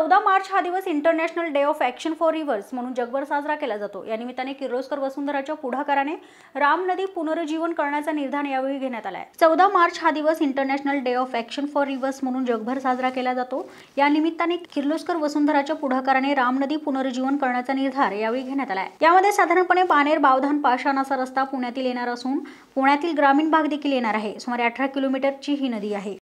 चौदा मार्च हा दिवस international day of action for rivers म्हणून जगभर साजरा केला जातो या निमित्ताने किर्लोस्कर वसुंधराच्या पुढाकाराने राम नदी पुनरुज्जीवन करण्याचा निर्धार यावेळी घेण्यात आला आहे चौदा मार्च हा दिवस international day of action for rivers म्हणून जगभर साजरा केला जातो या निमित्ताने किर्लोस्कर वसुंधराच्या पुढाकाराने राम नदी पुनरुज्जीवन करण्याचा निर्धार यावेळी घेण्यात आला आहे यामध्ये साधारणपणे पानेर बावधान पाषाणाचा रस्ता पुण्यातील येणार असून पुण्यातील ग्रामीण भाग देखील येणार आहे सुमारे अठरा किलोमीटरची ही नदी आहे